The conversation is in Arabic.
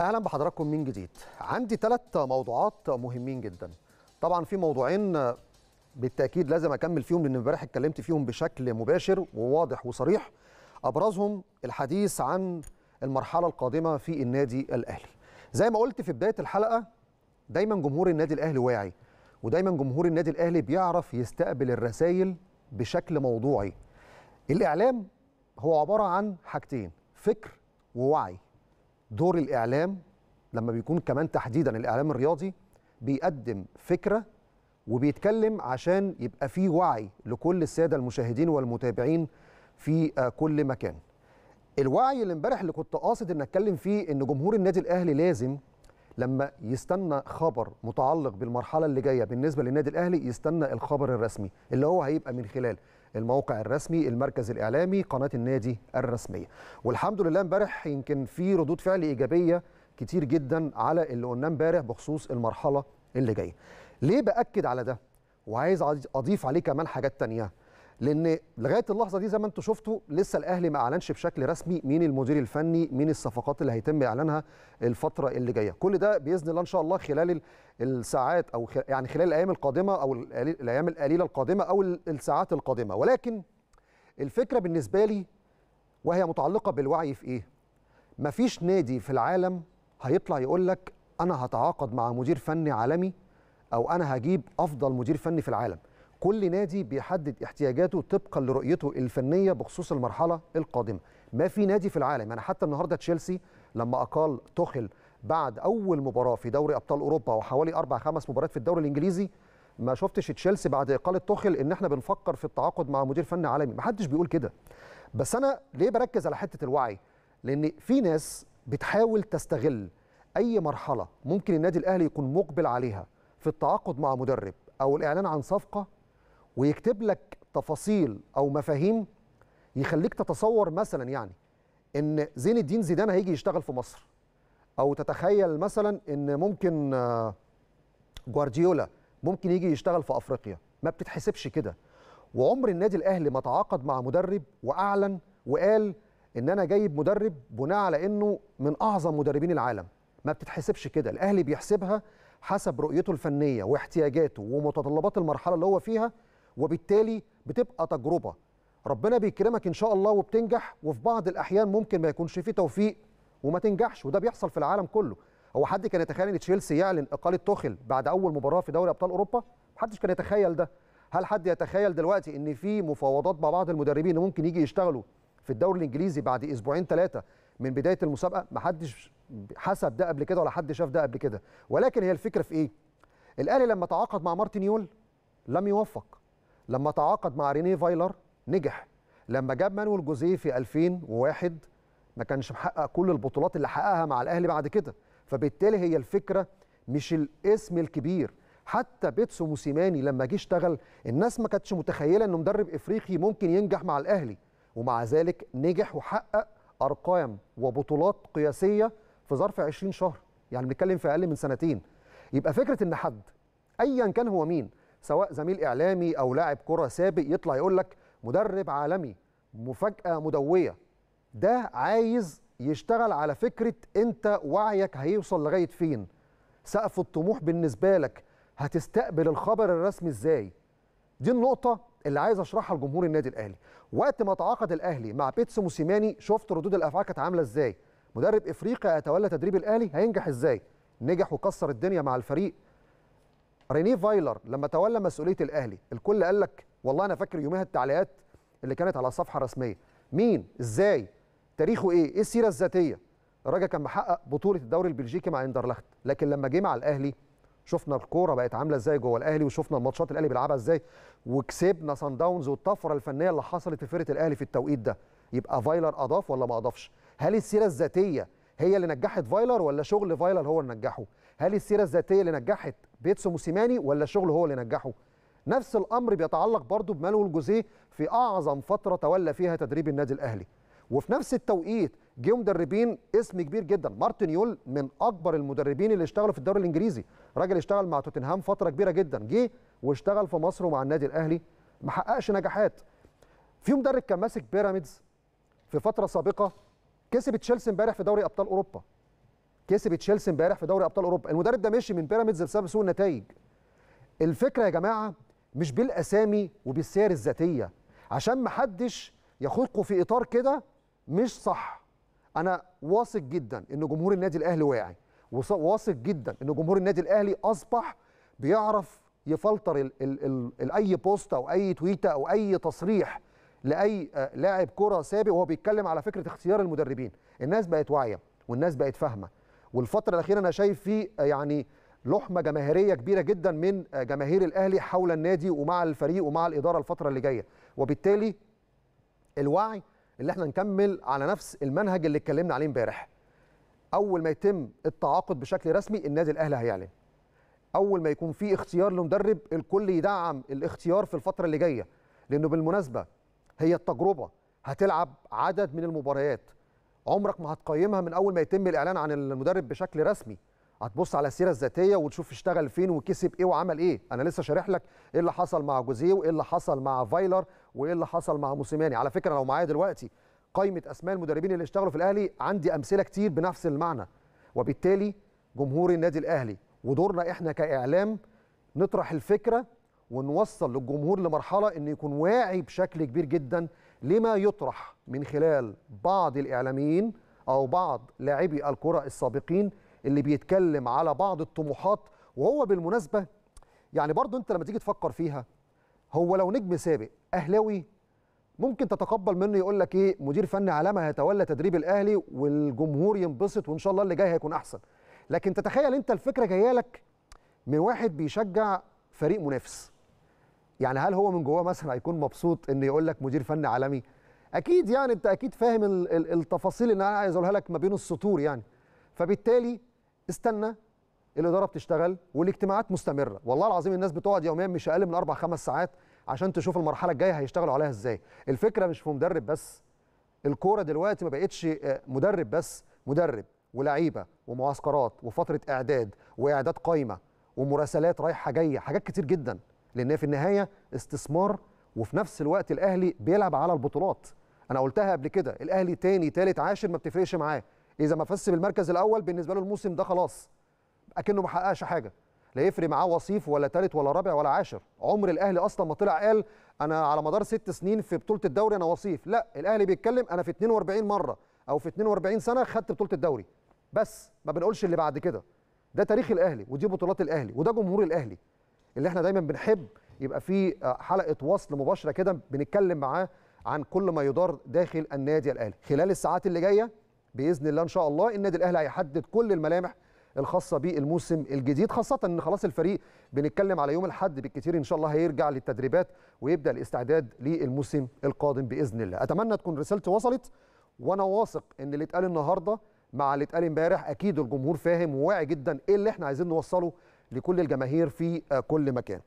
اهلا بحضراتكم من جديد عندي ثلاث موضوعات مهمين جدا طبعا في موضوعين بالتاكيد لازم اكمل فيهم لان امبارح اتكلمت فيهم بشكل مباشر وواضح وصريح ابرزهم الحديث عن المرحله القادمه في النادي الاهلي زي ما قلت في بدايه الحلقه دايما جمهور النادي الاهلي واعي ودايما جمهور النادي الاهلي بيعرف يستقبل الرسائل بشكل موضوعي الاعلام هو عباره عن حاجتين فكر ووعي دور الاعلام لما بيكون كمان تحديدا الاعلام الرياضي بيقدم فكره وبيتكلم عشان يبقى في وعي لكل الساده المشاهدين والمتابعين في آه، كل مكان. الوعي اللي امبارح اللي كنت قاصد ان اتكلم فيه ان جمهور النادي الاهلي لازم لما يستنى خبر متعلق بالمرحله اللي جايه بالنسبه للنادي الاهلي يستنى الخبر الرسمي اللي هو هيبقى من خلال الموقع الرسمي المركز الاعلامي قناه النادي الرسميه والحمد لله امبارح يمكن في ردود فعل ايجابيه كتير جدا على اللي قلناه امبارح بخصوص المرحله اللي جايه ليه باكد على ده وعايز اضيف عليه كمان حاجات تانية لان لغايه اللحظه دي زي ما انتم شفتوا لسه الاهلي ما اعلنش بشكل رسمي مين المدير الفني مين الصفقات اللي هيتم اعلانها الفتره اللي جايه كل ده باذن الله ان شاء الله خلال الساعات او يعني خلال الايام القادمه او الايام القليله القادمه او الساعات القادمه ولكن الفكره بالنسبه لي وهي متعلقه بالوعي في ايه مفيش نادي في العالم هيطلع يقول لك انا هتعاقد مع مدير فني عالمي او انا هجيب افضل مدير فني في العالم كل نادي بيحدد احتياجاته طبقا لرؤيته الفنيه بخصوص المرحله القادمه ما في نادي في العالم انا يعني حتى النهارده تشيلسي لما اقال تخل بعد اول مباراه في دوري ابطال اوروبا وحوالي اربع خمس مباريات في الدوري الانجليزي ما شفتش تشيلسي بعد اقاله تخل ان احنا بنفكر في التعاقد مع مدير فني عالمي ما حدش بيقول كده بس انا ليه بركز على حته الوعي لان في ناس بتحاول تستغل اي مرحله ممكن النادي الاهلي يكون مقبل عليها في التعاقد مع مدرب او الاعلان عن صفقه ويكتب لك تفاصيل او مفاهيم يخليك تتصور مثلا يعني ان زين الدين زيدان هيجي يشتغل في مصر او تتخيل مثلا ان ممكن آه، جوارديولا ممكن يجي يشتغل في افريقيا ما بتتحسبش كده وعمر النادي الاهلي ما تعاقد مع مدرب واعلن وقال ان انا جايب مدرب بناء على انه من اعظم مدربين العالم ما بتتحسبش كده الاهلي بيحسبها حسب رؤيته الفنيه واحتياجاته ومتطلبات المرحله اللي هو فيها وبالتالي بتبقى تجربه ربنا بيكرمك ان شاء الله وبتنجح وفي بعض الاحيان ممكن ما يكونش في توفيق وما تنجحش وده بيحصل في العالم كله هو حد كان يتخيل ان تشيلسي يعلن اقاله توخل بعد اول مباراه في دوري ابطال اوروبا محدش كان يتخيل ده هل حد يتخيل دلوقتي ان في مفاوضات مع بعض المدربين ممكن يجي يشتغلوا في الدوري الانجليزي بعد اسبوعين ثلاثه من بدايه المسابقه محدش حسب ده قبل كده ولا حد شاف ده قبل كده ولكن هي الفكره في ايه الاهلي لما تعاقد مع مارتن يول لم يوفق لما تعاقد مع ريني فايلر نجح لما جاب مانويل جوزيه في 2001 ما كانش محقق كل البطولات اللي حققها مع الاهلي بعد كده فبالتالي هي الفكره مش الاسم الكبير حتى بيتسو موسيماني لما جه اشتغل الناس ما كانتش متخيله انه مدرب افريقي ممكن ينجح مع الاهلي ومع ذلك نجح وحقق ارقام وبطولات قياسيه في ظرف 20 شهر يعني بنتكلم في اقل من سنتين يبقى فكره ان حد ايا كان هو مين سواء زميل اعلامي او لاعب كره سابق يطلع يقول لك مدرب عالمي مفاجاه مدويه ده عايز يشتغل على فكره انت وعيك هيوصل لغايه فين سقف الطموح بالنسبه لك هتستقبل الخبر الرسمي ازاي دي النقطه اللي عايز اشرحها لجمهور النادي الاهلي وقت ما تعاقد الاهلي مع بيتسو موسيماني شفت ردود الافعال كانت عامله ازاي مدرب افريقيا يتولى تدريب الاهلي هينجح ازاي نجح وكسر الدنيا مع الفريق ريني فايلر لما تولى مسؤوليه الاهلي الكل قال لك والله انا فاكر يومها التعليقات اللي كانت على الصفحه الرسميه مين ازاي تاريخه ايه ايه السيره الذاتيه الراجل كان محقق بطوله الدوري البلجيكي مع اندرلخت لكن لما جه مع الاهلي شفنا الكوره بقت عامله ازاي جوه الاهلي وشفنا الماتشات الاهلي بيلعبها ازاي وكسبنا سان داونز والطفره الفنيه اللي حصلت في فرقه الاهلي في التوقيت ده يبقى فايلر اضاف ولا ما اضافش هل السيره الذاتيه هي اللي نجحت فايلر ولا شغل فايلر هو اللي نجحه هل السيره الذاتيه اللي نجحت بيتسو موسيماني ولا شغله هو اللي نجحه نفس الامر بيتعلق برضه بمانويل جوزيه في اعظم فتره تولى فيها تدريب النادي الاهلي وفي نفس التوقيت جه مدربين اسم كبير جدا مارتن يول من اكبر المدربين اللي اشتغلوا في الدوري الانجليزي راجل اشتغل مع توتنهام فتره كبيره جدا جه واشتغل في مصر ومع النادي الاهلي ما حققش نجاحات في مدرب كان ماسك بيراميدز في فتره سابقه كسب تشيلسي امبارح في دوري ابطال اوروبا كسب تشيلسي امبارح في دوري ابطال اوروبا المدرب ده مشي من بيراميدز بسبب سوء النتائج الفكره يا جماعه مش بالاسامي وبالسير الذاتيه عشان ما حدش ياخدكم في اطار كده مش صح انا واثق جدا ان جمهور النادي الاهلي واعي واثق جدا ان جمهور النادي الاهلي اصبح بيعرف يفلتر ال ال الـ الـ اي بوست او اي تويته او اي تصريح لاي آه، لاعب كره سابق وهو بيتكلم على فكره اختيار المدربين الناس بقت واعيه والناس بقت فاهمه والفتره الاخيره انا شايف في آه، يعني لحمه جماهيريه كبيره جدا من آه، جماهير الاهلي حول النادي ومع الفريق ومع الاداره الفتره اللي جايه وبالتالي الوعي اللي احنا نكمل على نفس المنهج اللي اتكلمنا عليه امبارح اول ما يتم التعاقد بشكل رسمي النادي الاهلي هيعلن اول ما يكون في اختيار لمدرب الكل يدعم الاختيار في الفتره اللي جايه لانه بالمناسبه هي التجربه هتلعب عدد من المباريات عمرك ما هتقيمها من اول ما يتم الاعلان عن المدرب بشكل رسمي هتبص على السيره الذاتيه وتشوف اشتغل فين وكسب ايه وعمل ايه انا لسه شارح لك ايه اللي حصل مع جوزيه وايه اللي حصل مع فايلر وايه اللي حصل مع موسيماني على فكره لو معايا دلوقتي قائمه اسماء المدربين اللي اشتغلوا في الاهلي عندي امثله كتير بنفس المعنى وبالتالي جمهور النادي الاهلي ودورنا احنا كاعلام نطرح الفكره ونوصل للجمهور لمرحله انه يكون واعي بشكل كبير جدا لما يطرح من خلال بعض الإعلاميين أو بعض لاعبي الكرة السابقين اللي بيتكلم على بعض الطموحات وهو بالمناسبة يعني برضه أنت لما تيجي تفكر فيها هو لو نجم سابق أهلاوي ممكن تتقبل منه يقول لك ايه مدير فني علامه هيتولى تدريب الاهلي والجمهور ينبسط وان شاء الله اللي جاي هيكون احسن لكن تتخيل انت الفكره جايه لك من واحد بيشجع فريق منافس يعني هل هو من جواه مثلا هيكون مبسوط ان يقول لك مدير فني عالمي اكيد يعني انت اكيد فاهم التفاصيل اللي انا عايز اقولها لك ما بين السطور يعني فبالتالي استنى الاداره بتشتغل والاجتماعات مستمره والله العظيم الناس بتقعد يوميا مش اقل من اربع خمس ساعات عشان تشوف المرحله الجايه هيشتغلوا عليها ازاي الفكره مش في مدرب بس الكوره دلوقتي ما بقتش آه، مدرب بس مدرب ولعيبه ومعسكرات وفتره اعداد واعداد قايمه ومراسلات رايحه جايه حاجات كتير جدا لان في النهايه استثمار وفي نفس الوقت الاهلي بيلعب على البطولات انا قلتها قبل كده الاهلي تاني تالت عاشر ما بتفرقش معاه اذا ما فز بالمركز الاول بالنسبه له الموسم ده خلاص اكنه ما حققش حاجه لا يفرق معاه وصيف ولا تالت ولا رابع ولا عاشر عمر الاهلي اصلا ما طلع قال انا على مدار ست سنين في بطوله الدوري انا وصيف لا الاهلي بيتكلم انا في 42 مره او في 42 سنه خدت بطوله الدوري بس ما بنقولش اللي بعد كده ده تاريخ الاهلي ودي بطولات الاهلي وده جمهور الاهلي اللي احنا دايما بنحب يبقى في آه، حلقه وصل مباشره كده بنتكلم معاه عن كل ما يدار داخل النادي الاهلي خلال الساعات اللي جايه باذن الله ان شاء الله النادي الاهلي هيحدد كل الملامح الخاصه بالموسم الجديد خاصه ان خلاص الفريق بنتكلم على يوم الاحد بالكثير ان شاء الله هيرجع للتدريبات ويبدا الاستعداد للموسم القادم باذن الله اتمنى تكون رسالتي وصلت وانا واثق ان اللي اتقال النهارده مع اللي اتقال امبارح اكيد الجمهور فاهم وواعي جدا ايه اللي احنا عايزين نوصله لكل الجماهير في آه، كل مكان